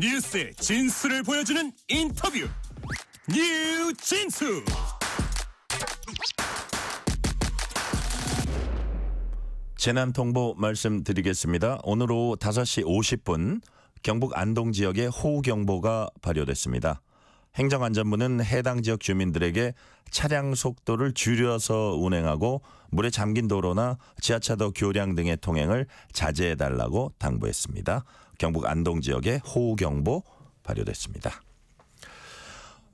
뉴스의 진수를 보여주는 인터뷰 뉴 진수 재난 통보 말씀드리겠습니다. 오늘 오후 5시 50분 경북 안동 지역에 호우 경보가 발효됐습니다. 행정안전부는 해당 지역 주민들에게 차량 속도를 줄여서 운행하고 물에 잠긴 도로나 지하차도 교량 등의 통행을 자제해 달라고 당부했습니다. 경북 안동 지역에 호우경보 발효됐습니다.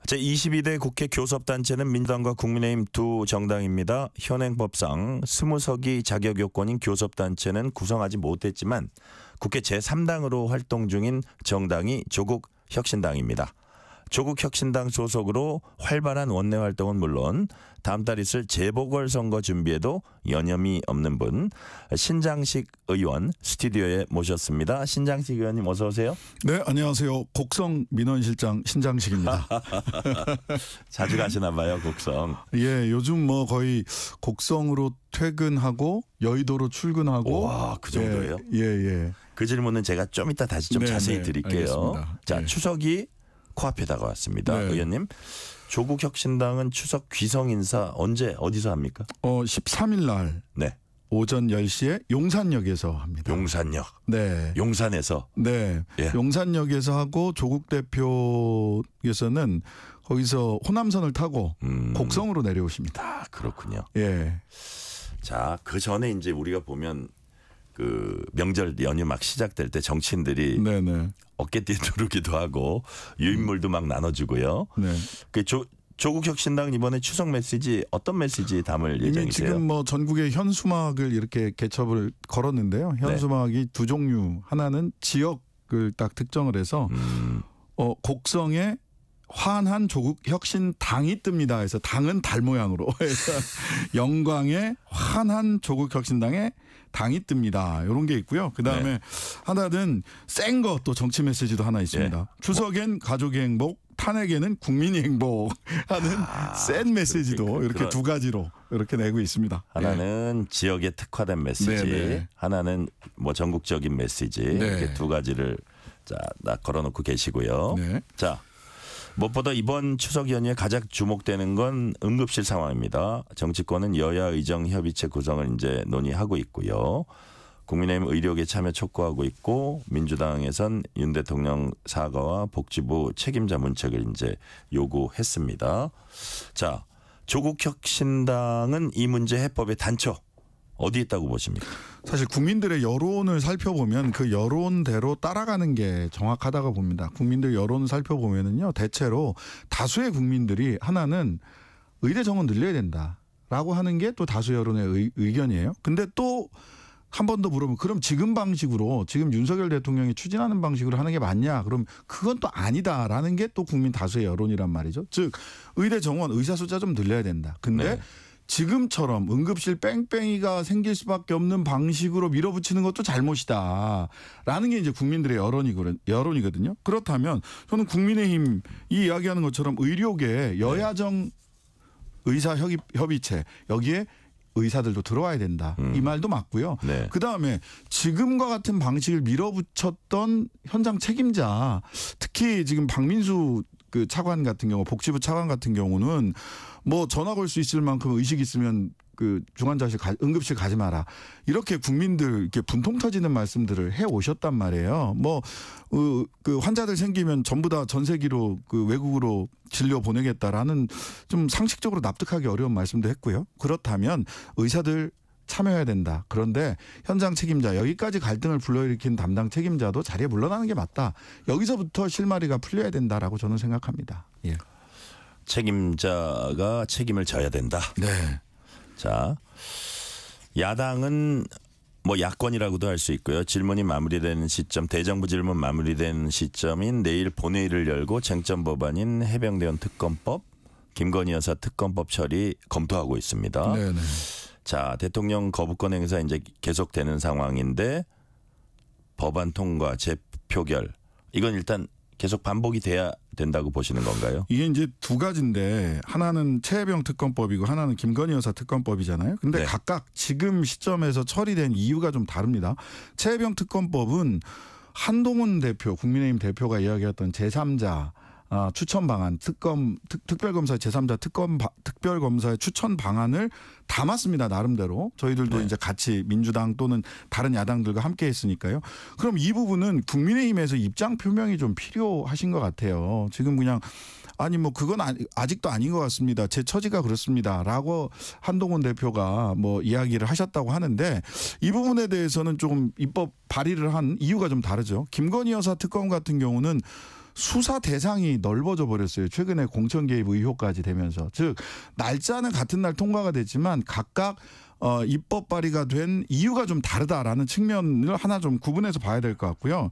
제22대 국회 교섭단체는 민주당과 국민의힘 두 정당입니다. 현행법상 20석이 자격 요건인 교섭단체는 구성하지 못했지만 국회 제3당으로 활동 중인 정당이 조국 혁신당입니다. 조국 혁신당 소속으로 활발한 원내 활동은 물론 다음 달 있을 재보궐 선거 준비에도 여념이 없는 분 신장식 의원 스튜디오에 모셨습니다. 신장식 의원님 어서 오세요. 네, 안녕하세요. 곡성 민원실장 신장식입니다. 자주 가시나 봐요, 곡성. 예, 요즘 뭐 거의 곡성으로 퇴근하고 여의도로 출근하고 와, 그 정도예요? 예, 예. 예. 그 질문은 제가 좀 이따 다시 좀 네, 자세히 네, 드릴게요. 알겠습니다. 자, 네. 추석이 코앞에 다가왔습니다. 네. 의원님. 조국 혁신당은 추석 귀성 인사 언제 어디서 합니까? 어 13일 날. 네. 오전 10시에 용산역에서 합니다. 용산역. 네. 용산에서. 네. 예. 용산역에서 하고 조국 대표께서는 거기서 호남선을 타고 음. 곡성으로 내려오십니다. 아, 그렇군요. 예. 자, 그 전에 이제 우리가 보면 그 명절 연휴 막 시작될 때 정치인들이 네네. 어깨띠 두르기도 하고 유인물도 막 나눠주고요. 네. 그 조, 조국 혁신당 이번에 추석 메시지 어떤 메시지 담을 예정이세요? 지금 뭐 전국에 현수막을 이렇게 개첩을 걸었는데요. 네. 현수막이 네. 두 종류. 하나는 지역을 딱 특정을 해서 음. 어, 곡성에 환한 조국 혁신 당이 뜹니다. 그래서 당은 달 모양으로 영광의 환한 조국 혁신당에 당이 뜹니다. 이런 게 있고요. 그 다음에 네. 하나는 센거또 정치 메시지도 하나 있습니다. 네. 추석엔 가족의 행복, 탄핵에는 국민의 행복하는 아, 센 메시지도 그렇 이렇게 그런. 두 가지로 이렇게 내고 있습니다. 하나는 예. 지역에 특화된 메시지, 네네. 네. 하나는 뭐 전국적인 메시지 네. 이렇게 두 가지를 자, 나 걸어놓고 계시고요. 네. 자. 무엇보다 이번 추석 연휴에 가장 주목되는 건 응급실 상황입니다. 정치권은 여야 의정 협의체 구성을 이제 논의하고 있고요. 국민의힘 의료계 참여 촉구하고 있고 민주당에선 윤 대통령 사과와 복지부 책임자 문책을 이제 요구했습니다. 자, 조국 혁신당은 이 문제 해법의 단초 어디 있다고 보십니까? 사실 국민들의 여론을 살펴보면 그 여론대로 따라가는 게 정확하다고 봅니다. 국민들 여론을 살펴보면은요 대체로 다수의 국민들이 하나는 의대 정원 늘려야 된다라고 하는 게 또 다수 여론의 의, 의견이에요. 근데 또 한 번 더 물으면 그럼 지금 방식으로 지금 윤석열 대통령이 추진하는 방식으로 하는 게 맞냐? 그럼 그건 또 아니다라는 게 또 국민 다수의 여론이란 말이죠. 즉 의대 정원 의사 숫자 좀 늘려야 된다. 근데 네. 지금처럼 응급실 뺑뺑이가 생길 수밖에 없는 방식으로 밀어붙이는 것도 잘못이다라는 게 이제 국민들의 여론이거든요. 그렇다면 저는 국민의힘이 이야기하는 것처럼 의료계 네. 여야정 의사 협의, 협의체 여기에 의사들도 들어와야 된다. 음. 이 말도 맞고요. 네. 그다음에 지금과 같은 방식을 밀어붙였던 현장 책임자 특히 지금 박민수 그 차관 같은 경우 복지부 차관 같은 경우는 뭐 전화 걸 수 있을 만큼 의식 있으면 그 중환자실 가, 응급실 가지 마라 이렇게 국민들 이렇게 분통 터지는 말씀들을 해 오셨단 말이에요. 뭐그 그 환자들 생기면 전부 다 전세기로그 외국으로 진료 보내겠다라는 좀 상식적으로 납득하기 어려운 말씀도 했고요. 그렇다면 의사들 참여해야 된다. 그런데 현장 책임자 여기까지 갈등을 불러일으킨 담당 책임자도 자리에 물러나는 게 맞다. 여기서부터 실마리가 풀려야 된다라고 저는 생각합니다. 예. 책임자가 책임을 져야 된다. 네. 자, 야당은 뭐 야권이라고도 할 수 있고요. 질문이 마무리되는 시점, 대정부 질문 마무리되는 시점인 내일 본회의를 열고 쟁점 법안인 해병대원 특검법, 김건희 여사 특검법 처리 검토하고 있습니다. 네, 네. 자 대통령 거부권 행사 이제 계속되는 상황인데 법안 통과 재표결 이건 일단 계속 반복이 돼야 된다고 보시는 건가요? 이게 이제 두 가지인데 하나는 최혜병 특검법이고 하나는 김건희 여사 특검법이잖아요. 근데 네. 각각 지금 시점에서 처리된 이유가 좀 다릅니다. 최혜병 특검법은 한동훈 대표 국민의힘 대표가 이야기했던 제3자 아, 추천 방안 특검 특, 별검사 제3자 특검 특별 검사의 추천 방안을 담았습니다 나름대로 저희들도 네. 이제 같이 민주당 또는 다른 야당들과 함께 했으니까요. 그럼 이 부분은 국민의힘에서 입장 표명이 좀 필요하신 것 같아요. 지금 그냥 아니 뭐 그건 아직도 아닌 것 같습니다. 제 처지가 그렇습니다라고 한동훈 대표가 뭐 이야기를 하셨다고 하는데 이 부분에 대해서는 조금 입법 발의를 한 이유가 좀 다르죠. 김건희 여사 특검 같은 경우는 수사 대상이 넓어져 버렸어요. 최근에 공천 개입 의혹까지 되면서 즉 날짜는 같은 날 통과가 됐지만 각각 어, 입법 발의가 된 이유가 좀 다르다라는 측면을 하나 좀 구분해서 봐야 될 것 같고요.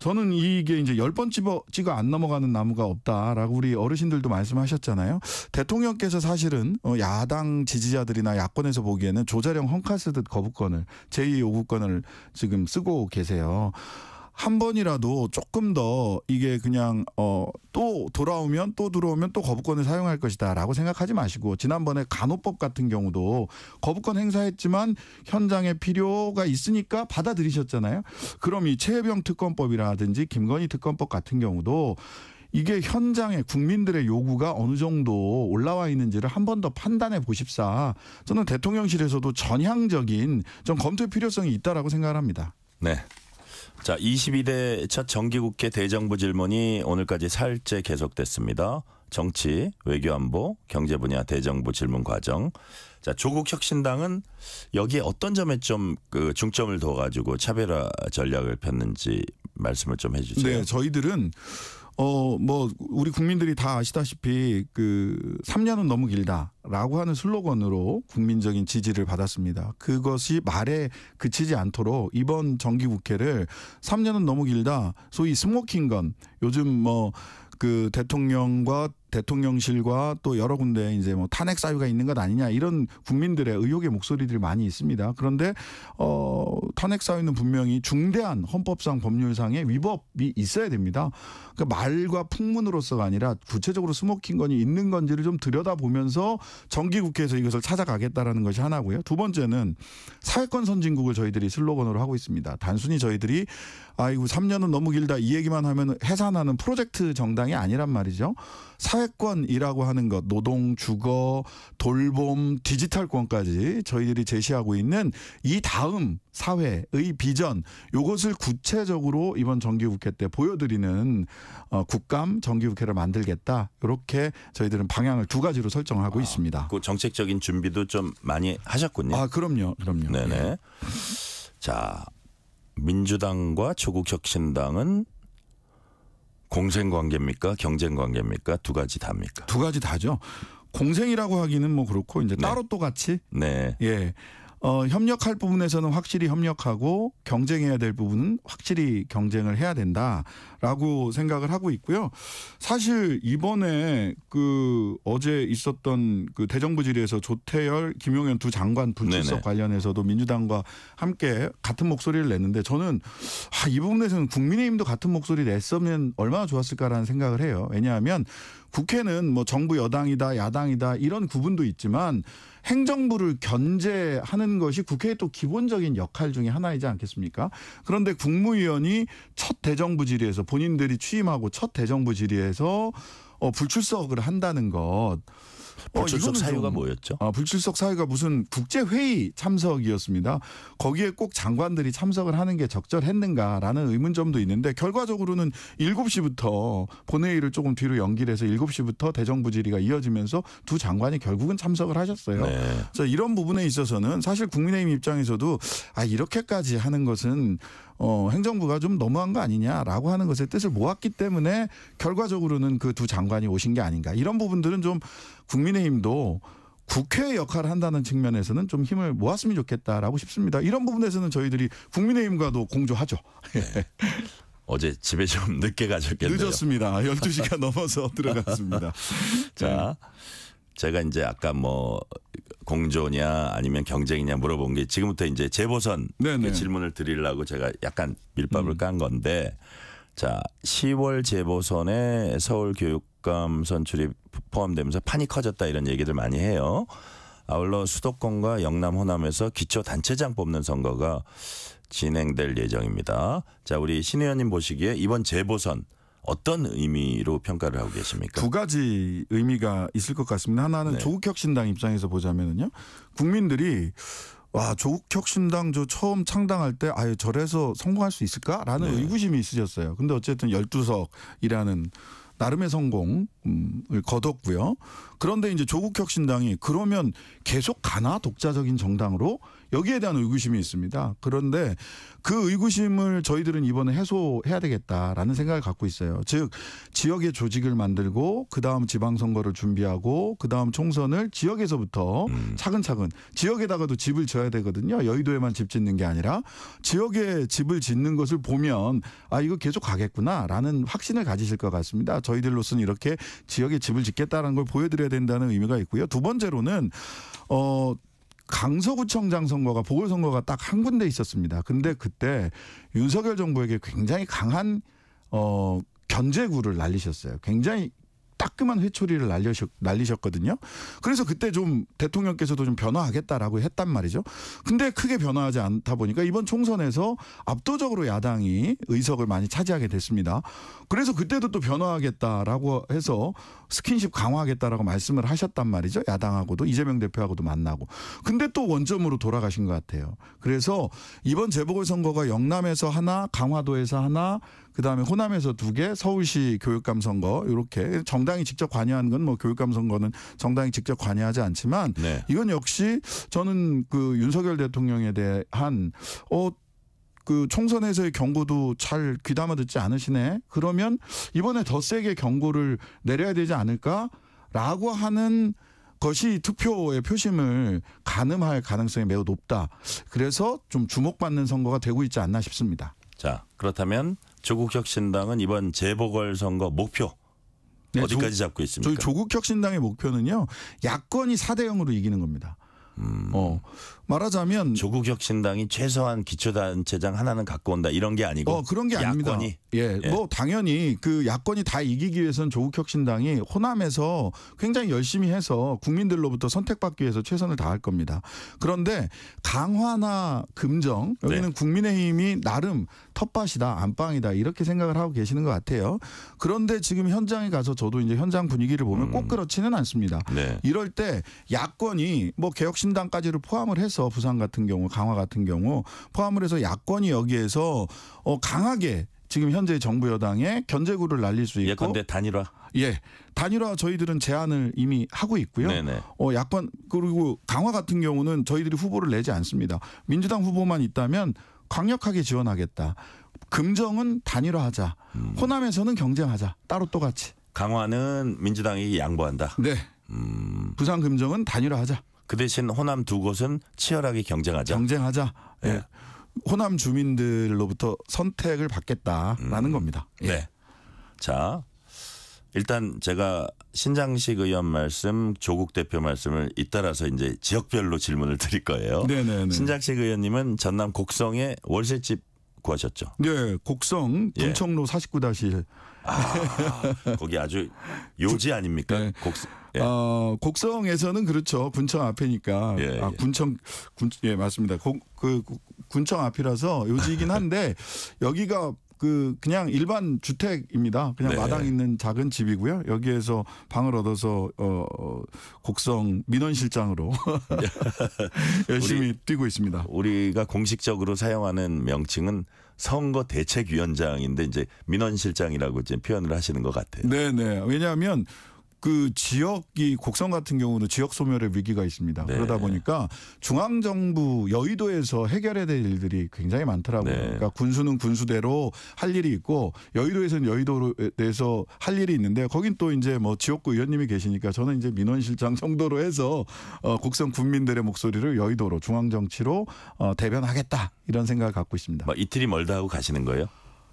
저는 이게 이제 열 번 찍어 찍어 안 넘어가는 나무가 없다라고 우리 어르신들도 말씀하셨잖아요. 대통령께서 사실은 어, 야당 지지자들이나 야권에서 보기에는 조자령 헝카스듯 거부권을 제2 요구권을 지금 쓰고 계세요. 한 번이라도 조금 더 이게 그냥 어 또 돌아오면 또 들어오면 또 거부권을 사용할 것이다라고 생각하지 마시고 지난번에 간호법 같은 경우도 거부권 행사했지만 현장에 필요가 있으니까 받아들이셨잖아요. 그럼 이 최혜병 특검법이라든지 김건희 특검법 같은 경우도 이게 현장에 국민들의 요구가 어느 정도 올라와 있는지를 한 번 더 판단해 보십사. 저는 대통령실에서도 전향적인 좀 검토의 필요성이 있다라고 생각을 합니다. 네. 자, 22대 첫 정기국회 대정부 질문이 오늘까지 살째 계속됐습니다. 정치, 외교안보, 경제 분야 대정부 질문 과정. 자, 조국 혁신당은 여기에 어떤 점에 좀그 중점을 둬 가지고 차별화 전략을 폈는지 말씀을 좀 해주세요. 네, 저희들은 어, 뭐, 우리 국민들이 다 아시다시피 그 3년은 너무 길다라고 하는 슬로건으로 국민적인 지지를 받았습니다. 그것이 말에 그치지 않도록 이번 정기국회를 3년은 너무 길다. 소위 스모킹건. 요즘 뭐 그 대통령과 대통령실과 또 여러 군데 이제 뭐 탄핵 사유가 있는 것 아니냐 이런 국민들의 의혹의 목소리들이 많이 있습니다. 그런데 어 탄핵 사유는 분명히 중대한 헌법상 법률상의 위법이 있어야 됩니다. 그러니까 말과 풍문으로서가 아니라 구체적으로 스모킹 건이 있는 건지를 좀 들여다보면서 정기국회에서 이것을 찾아가겠다라는 것이 하나고요. 두 번째는 사회권 선진국을 저희들이 슬로건으로 하고 있습니다. 단순히 저희들이 아이고 3년은 너무 길다 이 얘기만 하면 해산하는 프로젝트 정당이 아니란 말이죠. 사회권이라고 하는 것, 노동, 주거, 돌봄, 디지털권까지 저희들이 제시하고 있는 이 다음 사회의 비전 요것을 구체적으로 이번 정기국회 때 보여드리는 어, 국감 정기국회를 만들겠다 이렇게 저희들은 방향을 두 가지로 설정하고 아, 있습니다. 그 정책적인 준비도 좀 많이 하셨군요. 아 그럼요, 그럼요. 네네. 예. 자 민주당과 조국혁신당은 공생 관계입니까? 경쟁 관계입니까? 두 가지 다입니까? 두 가지 다죠. 공생이라고 하기는 뭐 그렇고 이제 네. 따로 또 같이 네. 예. 어, 협력할 부분에서는 확실히 협력하고 경쟁해야 될 부분은 확실히 경쟁을 해야 된다라고 생각을 하고 있고요. 사실 이번에 그 어제 있었던 그 대정부 질의에서 조태열, 김용현 두 장관 불출석 네네. 관련해서도 민주당과 함께 같은 목소리를 냈는데 저는 아, 이 부분에서는 국민의힘도 같은 목소리 냈으면 얼마나 좋았을까라는 생각을 해요. 왜냐하면 국회는 뭐 정부 여당이다, 야당이다 이런 구분도 있지만 행정부를 견제하는 것이 국회의 또 기본적인 역할 중의 하나이지 않겠습니까? 그런데 국무위원이 첫 대정부 질의에서 본인들이 취임하고 첫 대정부 질의에서 어, 불출석을 한다는 것. 어, 불출석 사유가 뭐였죠? 아, 불출석 사유가 무슨 국제회의 참석이었습니다. 거기에 꼭 장관들이 참석을 하는 게 적절했는가라는 의문점도 있는데 결과적으로는 7시부터 본회의를 조금 뒤로 연기해서 7시부터 대정부 질의가 이어지면서 두 장관이 결국은 참석을 하셨어요. 네. 그래서 이런 부분에 있어서는 사실 국민의힘 입장에서도 아 이렇게까지 하는 것은 어, 행정부가 좀 너무한 거 아니냐라고 하는 것에 뜻을 모았기 때문에 결과적으로는 그 두 장관이 오신 게 아닌가 이런 부분들은 좀 국민의힘도 국회의 역할을 한다는 측면에서는 좀 힘을 모았으면 좋겠다라고 싶습니다. 이런 부분에서는 저희들이 국민의힘과도 공조하죠. 네. 어제 집에 좀 늦게 가셨겠네요. 늦었습니다. 12시가 넘어서 들어갔습니다. 네. 자, 제가 이제 아까 뭐 공조냐 아니면 경쟁이냐 물어본 게 지금부터 이제 재보선 그 질문을 드리려고 제가 약간 밀밥을 음. 깐 건데 자 10월 재보선에 서울 교육감 선출이 포함되면서 판이 커졌다 이런 얘기들 많이 해요. 아울러 수도권과 영남 호남에서 기초 단체장 뽑는 선거가 진행될 예정입니다. 자 우리 신 의원님 보시기에 이번 재보선 어떤 의미로 평가를 하고 계십니까? 두 가지 의미가 있을 것 같습니다. 하나는 네. 조국 혁신당 입장에서 보자면은요. 국민들이 와 조국 혁신당 저 처음 창당할 때 아예 저래서 성공할 수 있을까라는 네. 의구심이 있으셨어요. 근데 어쨌든 열두석이라는 나름의 성공 을 거뒀고요. 그런데 이제 조국 혁신당이 그러면 계속 가나 독자적인 정당으로 여기에 대한 의구심이 있습니다. 그런데 그 의구심을 저희들은 이번에 해소해야 되겠다라는 생각을 갖고 있어요. 즉 지역의 조직을 만들고 그 다음 지방선거를 준비하고 그 다음 총선을 지역에서부터 음. 차근차근 지역에다가도 집을 지어야 되거든요. 여의도에만 집 짓는 게 아니라 지역에 집을 짓는 것을 보면 아 이거 계속 가겠구나라는 확신을 가지실 것 같습니다. 저희들로서는 이렇게 지역에 집을 짓겠다는 걸 보여드려야 된다는 의미가 있고요. 두 번째로는 어 강서구청장 선거가 보궐선거가 딱 한 군데 있었습니다. 근데 그때 윤석열 정부에게 굉장히 강한 어 견제구를 날리셨어요. 굉장히 따끔한 회초리를 날리셨, 날리셨거든요. 그래서 그때 좀 대통령께서도 좀 변화하겠다라고 했단 말이죠. 근데 크게 변화하지 않다 보니까 이번 총선에서 압도적으로 야당이 의석을 많이 차지하게 됐습니다. 그래서 그때도 또 변화하겠다라고 해서 스킨십 강화하겠다라고 말씀을 하셨단 말이죠. 야당하고도 이재명 대표하고도 만나고. 근데 또 원점으로 돌아가신 것 같아요. 그래서 이번 재보궐선거가 영남에서 하나, 강화도에서 하나, 그다음에 호남에서 두 개, 서울시 교육감 선거 이렇게 정당이 직접 관여하는 건 뭐 교육감 선거는 정당이 직접 관여하지 않지만 네. 이건 역시 저는 그 윤석열 대통령에 대한 어 그 총선에서의 경고도 잘 귀담아 듣지 않으시네. 그러면 이번에 더 세게 경고를 내려야 되지 않을까라고 하는 것이 투표의 표심을 가늠할 가능성이 매우 높다. 그래서 좀 주목받는 선거가 되고 있지 않나 싶습니다. 자, 그렇다면 조국혁신당은 이번 재보궐선거 목표 네, 어디까지 조, 잡고 있습니까? 저희 조국혁신당의 목표는요. 야권이 4대 0으로 이기는 겁니다. 음. 어. 말하자면 조국 혁신당이 최소한 기초단체장 하나는 갖고 온다 이런 게 아니고 어, 그런 게 야권이. 아닙니다. 예, 예, 뭐 당연히 그 야권이 다 이기기 위해서는 조국 혁신당이 호남에서 굉장히 열심히 해서 국민들로부터 선택받기 위해서 최선을 다할 겁니다. 그런데 강화나 금정 네. 여기는 네. 국민의힘이 나름 텃밭이다 안방이다 이렇게 생각을 하고 계시는 것 같아요. 그런데 지금 현장에 가서 저도 이제 현장 분위기를 보면 음. 꼭 그렇지는 않습니다. 네. 이럴 때 야권이 뭐 개혁신 진당까지를 포함을 해서 부산 같은 경우 강화 같은 경우 포함을 해서 야권이 여기에서 어 강하게 지금 현재 정부 여당의 견제구를 날릴 수 있고 예컨대 단일화 예 단일화 저희들은 제안을 이미 하고 있고요. 네네. 어 야권 그리고 강화 같은 경우는 저희들이 후보를 내지 않습니다. 민주당 후보만 있다면 강력하게 지원하겠다. 금정은 단일화하자. 음. 호남에서는 경쟁하자. 따로 또 같이. 강화는 민주당이 양보한다. 네. 음. 부산 금정은 단일화하자. 그 대신 호남 두 곳은 치열하게 경쟁하자. 경쟁하자. 네. 예. 네. 호남 주민들로부터 선택을 받겠다라는 음. 겁니다. 예. 네. 자, 일단 제가 신장식 의원 말씀, 조국 대표 말씀을 잇따라서 이제 지역별로 질문을 드릴 거예요. 네네네. 신장식 의원님은 전남 곡성에 월세집 구하셨죠. 네, 곡성 분청로 예. 49-1다 아, 거기 아주 요지 아닙니까? 네. 곡성. 예. 어, 곡성에서는 그렇죠. 군청 앞이니까. 예, 아, 예. 군청 군 예, 맞습니다. 고, 그 군청 앞이라서 요지이긴 한데 여기가 그 그냥 일반 주택입니다. 그냥 네. 마당 있는 작은 집이고요. 여기에서 방을 얻어서 어 곡성 민원 실장으로 열심히 우리, 뛰고 있습니다. 우리가 공식적으로 사용하는 명칭은 선거 대책위원장인데 이제 민원 실장이라고 지금 표현을 하시는 것 같아요. 네, 네. 왜냐하면 그 지역이 곡성 같은 경우는 지역 소멸의 위기가 있습니다. 네. 그러다 보니까 중앙 정부 여의도에서 해결해야 될 일들이 굉장히 많더라고요. 네. 그러니까 군수는 군수대로 할 일이 있고 여의도에서는 여의도에서 할 일이 있는데 거긴 또 이제 뭐 지역구 의원님이 계시니까 저는 이제 민원실장 정도로 해서 어 곡성 국민들의 목소리를 여의도로 중앙 정치로 어 대변하겠다 이런 생각을 갖고 있습니다. 이틀이 멀다 하고 가시는 거예요?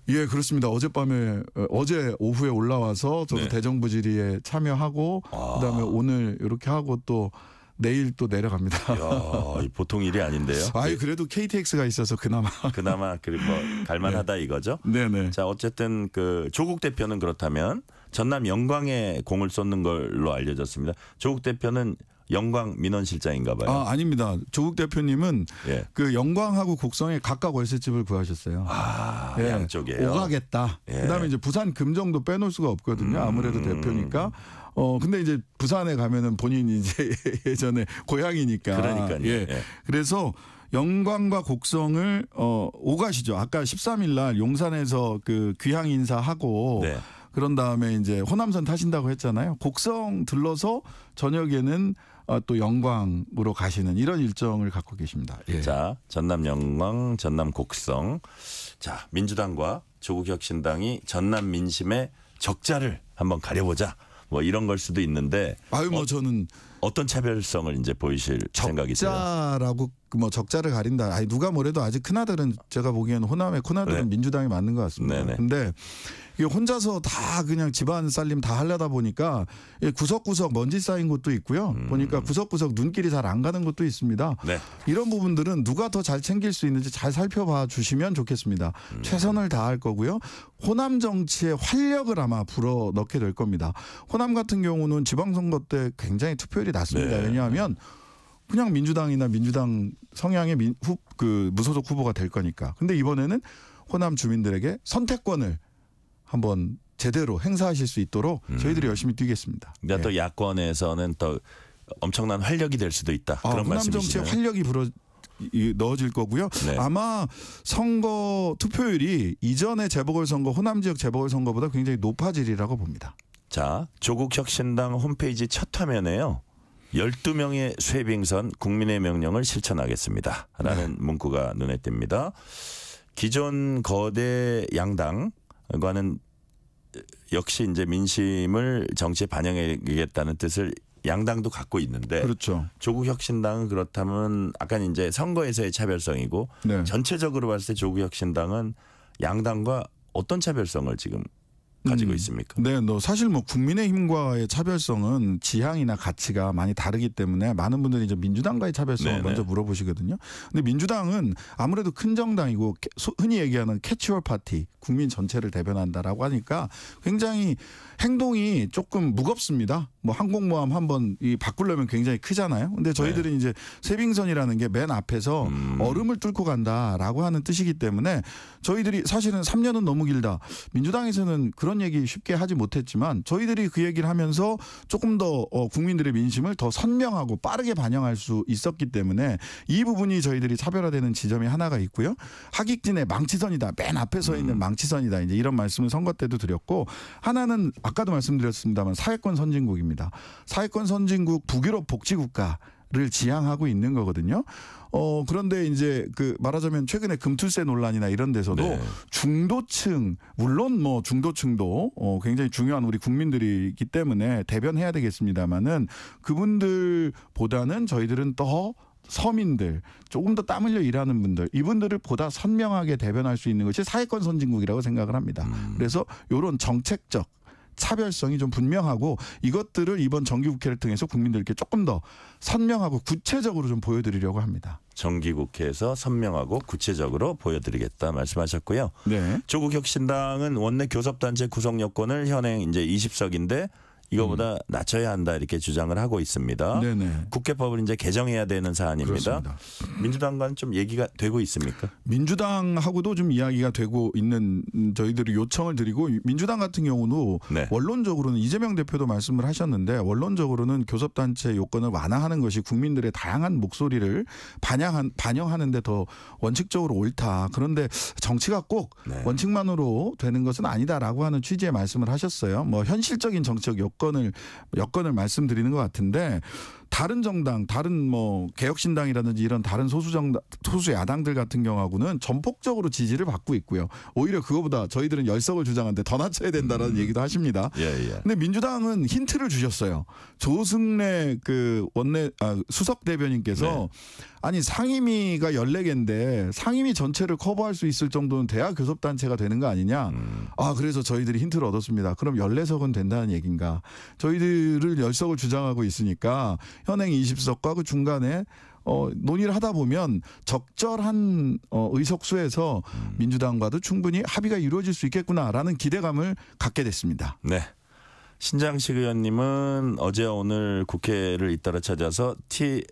예, 그렇습니다. 어젯밤에 어, 어제 오후에 올라와서 저도 네. 대정부 질의에 참여하고 아. 그다음에 오늘 이렇게 하고 또 내일 또 내려갑니다. 이야, 보통 일이 아닌데요. 아니 그래도 KTX가 있어서 그나마 그나마 그뭐 갈만하다 네. 이거죠. 네네. 자 어쨌든 그 조국 대표는 그렇다면 전남 영광에 공을 쏟는 걸로 알려졌습니다. 조국 대표는 영광 민원 실장인가 봐요. 아, 아닙니다. 조국 대표님은 예. 그 영광하고 곡성에 각각 월세집을 구하셨어요. 아, 예. 양쪽에 오가겠다. 예. 그다음에 이제 부산 금정도 빼놓을 수가 없거든요. 음. 아무래도 대표니까. 어 근데 이제 부산에 가면은 본인이 이제 예전에 고향이니까. 그러니까요. 예. 예. 그래서 영광과 곡성을 어 오가시죠. 아까 13일 날 용산에서 그 귀향 인사하고 네. 그런 다음에 이제 호남선 타신다고 했잖아요. 곡성 들러서 저녁에는 어, 또 영광으로 가시는 이런 일정을 갖고 계십니다. 예. 자, 전남 영광, 전남 곡성. 자, 민주당과 조국 혁신당이 전남 민심의 적자를 한번 가려보자. 뭐 이런 걸 수도 있는데 아유 뭐 어, 저는 어떤 차별성을 이제 보이실 생각이 세요 적자라고 그 뭐 적자를 가린다. 아니 누가 뭐래도 아직 큰 아들은 제가 보기에는 호남의 큰 아들은 네. 민주당이 맞는 것 같습니다. 네네. 근데 이게 혼자서 다 그냥 집안 살림 다 하려다 보니까 구석구석 먼지 쌓인 것도 있고요. 음. 보니까 구석구석 눈길이 잘 안 가는 것도 있습니다. 네. 이런 부분들은 누가 더 잘 챙길 수 있는지 잘 살펴봐 주시면 좋겠습니다. 음. 최선을 다할 거고요. 호남 정치의 활력을 아마 불어 넣게 될 겁니다. 호남 같은 경우는 지방선거 때 굉장히 투표율이 낮습니다. 네. 왜냐하면 네. 그냥 민주당이나 민주당 성향의 민, 후, 그 무소속 후보가 될 거니까. 근데 이번에는 호남 주민들에게 선택권을 한번 제대로 행사하실 수 있도록 음. 저희들이 열심히 뛰겠습니다. 그러니까 예. 또 야권에서는 또 엄청난 활력이 될 수도 있다. 아, 그런 말씀이시죠. 호남 정치에 활력이 불어 넣어질 거고요. 네. 아마 선거 투표율이 이전의 재보궐선거 호남 지역 재보궐선거보다 굉장히 높아지리라고 봅니다. 자, 조국 혁신당 홈페이지 첫 화면에요. 12명의 쇠빙선 국민의 명령을 실천하겠습니다. 라는 네. 문구가 눈에 띕니다. 기존 거대 양당과는 역시 이제 민심을 정치에 반영해야겠다는 뜻을 양당도 갖고 있는데 그렇죠. 조국 혁신당은 그렇다면 아까 이제 선거에서의 차별성이고 네. 전체적으로 봤을 때 조국 혁신당은 양당과 어떤 차별성을 지금 가지고 음. 있습니까? 네, 너 사실 뭐 국민의힘과의 차별성은 지향이나 가치가 많이 다르기 때문에 많은 분들이 이제 민주당과의 차별성을 네네. 먼저 물어보시거든요. 근데 민주당은 아무래도 큰 정당이고 흔히 얘기하는 캐치월 파티, 국민 전체를 대변한다라고 하니까 굉장히 행동이 조금 무겁습니다. 뭐 항공모함 한 번 이 바꾸려면 굉장히 크잖아요. 근데 저희들은 네. 이제 세빙선이라는 게 맨 앞에서 음. 얼음을 뚫고 간다라고 하는 뜻이기 때문에 저희들이 사실은 3년은 너무 길다. 민주당에서는 그런 이런 얘기 쉽게 하지 못했지만 저희들이 그 얘기를 하면서 조금 더 어, 국민들의 민심을 더 선명하고 빠르게 반영할 수 있었기 때문에 이 부분이 저희들이 차별화되는 지점이 하나가 있고요. 하객진의 망치선이다. 맨 앞에 서 있는 음. 망치선이다. 이제 이런 말씀을 선거 때도 드렸고 하나는 아까도 말씀드렸습니다만 사회권 선진국입니다. 사회권 선진국 북유럽 복지국가 를 지향하고 있는 거거든요. 어 그런데 이제 그 말하자면 최근에 금투세 논란이나 이런 데서도 네. 중도층 물론 뭐 중도층도 어 굉장히 중요한 우리 국민들이기 때문에 대변해야 되겠습니다마는 그분들보다는 저희들은 더 서민들 조금 더 땀 흘려 일하는 분들 이분들을 보다 선명하게 대변할 수 있는 것이 사회권 선진국이라고 생각을 합니다. 음. 그래서 요런 정책적 차별성이 좀 분명하고 이것들을 이번 정기국회를 통해서 국민들께 조금 더 선명하고 구체적으로 좀 보여드리려고 합니다. 정기국회에서 선명하고 구체적으로 보여드리겠다 말씀하셨고요. 네. 조국혁신당은 원내 교섭단체 구성 요건을 현행 이제 20석인데 이거보다 음. 낮춰야 한다 이렇게 주장을 하고 있습니다. 네네. 국회법을 이제 개정해야 되는 사안입니다. 그렇습니다. 민주당과는 좀 얘기가 되고 있습니까? 민주당하고도 좀 이야기가 되고 있는 저희들이 요청을 드리고 민주당 같은 경우도 네. 원론적으로는 이재명 대표도 말씀을 하셨는데 원론적으로는 교섭단체 요건을 완화하는 것이 국민들의 다양한 목소리를 반영한, 반영하는데 더 원칙적으로 옳다. 그런데 정치가 꼭 네. 원칙만으로 되는 것은 아니다라고 하는 취지의 말씀을 하셨어요. 뭐 현실적인 정책 요건 여건을 여건을 말씀드리는 것 같은데 다른 정당, 다른 뭐 개혁신당이라든지 이런 다른 소수 정당, 소수 야당들 같은 경우하고는 전폭적으로 지지를 받고 있고요. 오히려 그거보다 저희들은 열석을 주장하는데 더 낮춰야 된다라는 음. 얘기도 하십니다. 예, 예. 근데 민주당은 힌트를 주셨어요. 조승래 그 원내 아, 수석 대변인께서 네. 아니 상임위가 14개인데 상임위 전체를 커버할 수 있을 정도는 대학 교섭 단체가 되는 거 아니냐? 음. 아, 그래서 저희들이 힌트를 얻었습니다. 그럼 14석은 된다는 얘긴가 저희들을 열석을 주장하고 있으니까 현행 20석과 그 중간에 어, 음. 논의를 하다 보면 적절한 어, 의석수에서 음. 민주당과도 충분히 합의가 이루어질 수 있겠구나라는 기대감을 갖게 됐습니다. 네. 신장식 의원님은 어제 오늘 국회를 잇따라 찾아서 T맵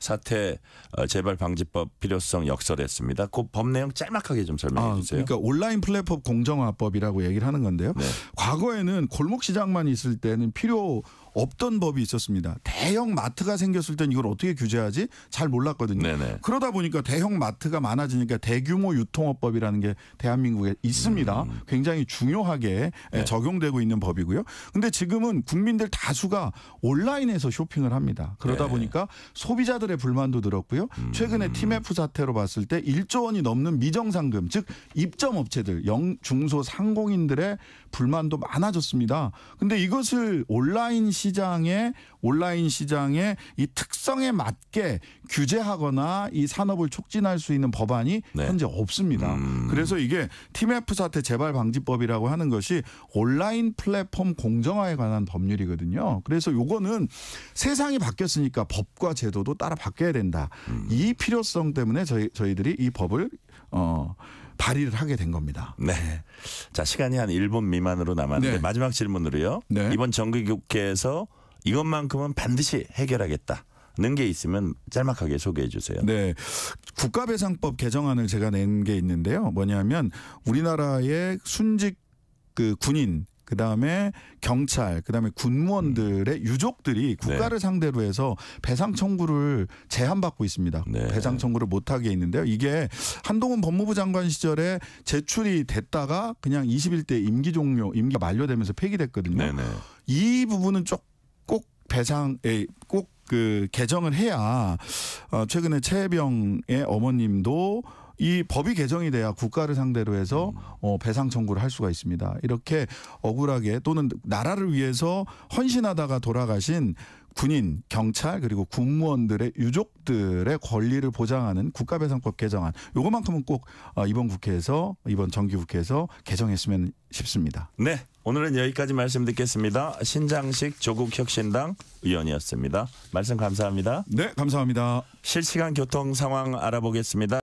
사태 어, 재발 방지법 필요성 역설했습니다. 그 법 내용 짤막하게 좀 설명해 아, 주세요. 아, 그러니까 온라인 플랫폼 공정화법이라고 얘기를 하는 건데요. 네. 과거에는 골목 시장만 있을 때는 필요 없던 법이 있었습니다. 대형 마트가 생겼을 땐 이걸 어떻게 규제하지 잘 몰랐거든요. 네네. 그러다 보니까 대형 마트가 많아지니까 대규모 유통업법이라는 게 대한민국에 있습니다. 음. 굉장히 중요하게 예, 네. 적용되고 있는 법이고요. 근데 지금은 국민들 다수가 온라인에서 쇼핑을 합니다. 그러다 네. 보니까 소비자들의 불만도 늘었고요. 음. 최근에 티메프 사태로 봤을 때 1조 원이 넘는 미정상금 즉 입점 업체들 영 중소 상공인들의 불만도 많아졌습니다. 근데 이것을 온라인 시장의 온라인 시장의 이 특성에 맞게 규제하거나 이 산업을 촉진할 수 있는 법안이 네. 현재 없습니다. 음. 그래서 이게 티맵 f 사태 재발 방지법이라고 하는 것이 온라인 플랫폼 공정화에 관한 법률이거든요. 그래서 요거는 세상이 바뀌었으니까 법과 제도도 따라 바뀌어야 된다. 음. 이 필요성 때문에 저희 저희들이 이 법을 어 발의를 하게 된 겁니다. 네. 네. 자 시간이 한 1분 미만으로 남았는데 네. 마지막 질문으로요. 네. 이번 정기국회에서 이것만큼은 반드시 해결하겠다. 는게 있으면 짤막하게 소개해 주세요. 네. 국가배상법 개정안을 제가 낸 게 있는데요. 뭐냐면 우리나라의 순직 그 군인 그 다음에 경찰, 그 다음에 군무원들의 음. 유족들이 네. 국가를 네. 상대로 해서 배상 청구를 제한받고 있습니다. 네. 배상 청구를 못하게 있는데요. 이게 한동훈 법무부 장관 시절에 제출이 됐다가 그냥 21대 임기 종료, 임기가 만료되면서 폐기됐거든요. 네네. 네. 이 부분은 꼭 배상에 꼭 그 개정을 해야 어, 최근에 최혜병의 어머님도 이 법이 개정이 돼야 국가를 상대로 해서 어, 배상 청구를 할 수가 있습니다. 이렇게 억울하게 또는 나라를 위해서 헌신하다가 돌아가신 군인, 경찰 그리고 군무원들의 유족들의 권리를 보장하는 국가배상법 개정안 요것만큼은꼭 어, 이번 국회에서 이번 정기국회에서 개정했으면 싶습니다. 네, 오늘은 여기까지 말씀 듣겠습니다. 신장식 조국혁신당 의원이었습니다. 말씀 감사합니다. 네, 감사합니다. 실시간 교통 상황 알아보겠습니다.